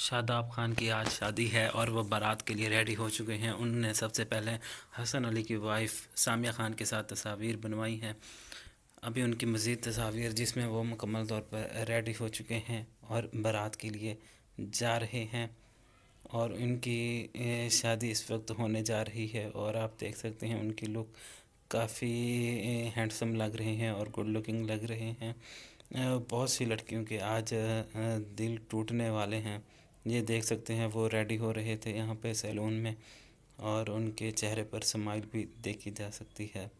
शादाब खान की आज शादी है और वह बारात के लिए रेडी हो चुके हैं उनने सबसे पहले हसन अली की वाइफ सामिया खान के साथ तस्वीर बनवाई हैं अभी उनकी मज़ीद तस्वीर जिसमें वो मुकम्मल तौर पर रेडी हो चुके हैं और बारात के लिए जा रहे हैं और उनकी शादी इस वक्त होने जा रही है और आप देख सकते हैं उनकी लुक काफ़ी हैंडसम लग रहे हैं और गुड लुकिंग लग रहे हैं बहुत सी लड़कियों के आज दिल टूटने वाले हैं ये देख सकते हैं वो रेडी हो रहे थे यहाँ पे सैलून में और उनके चेहरे पर स्माइल भी देखी जा सकती है